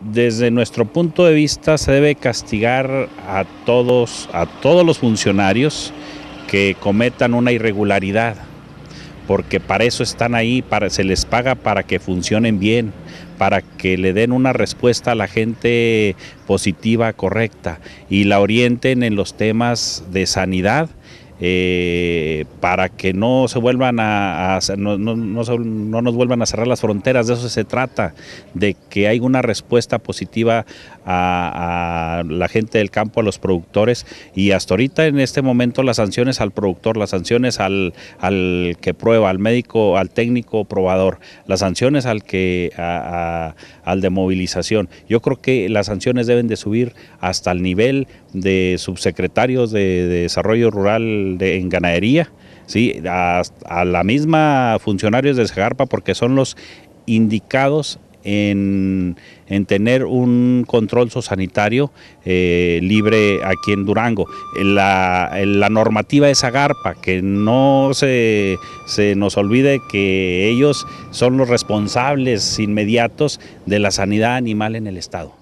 desde nuestro punto de vista se debe castigar a todos, a todos los funcionarios que cometan una irregularidad, porque para eso están ahí, para, se les paga para que funcionen bien, para que le den una respuesta a la gente positiva, correcta, y la orienten en los temas de sanidad eh, para que no se vuelvan a, no, nos vuelvan a cerrar las fronteras. De eso se trata, de que hay una respuesta positiva a, la gente del campo, a los productores. Y hasta ahorita, en este momento, las sanciones al productor, las sanciones al, que prueba, al médico, al técnico probador, las sanciones al que al de movilización. Yo creo que las sanciones deben de subir hasta el nivel de subsecretarios de desarrollo rural en ganadería, ¿sí? a, la misma funcionarios de Sagarpa porque son los indicados en, tener un control sosanitario eh, libre aquí en Durango. La, la normativa de Zagarpa, que no se, nos olvide que ellos son los responsables inmediatos de la sanidad animal en el Estado.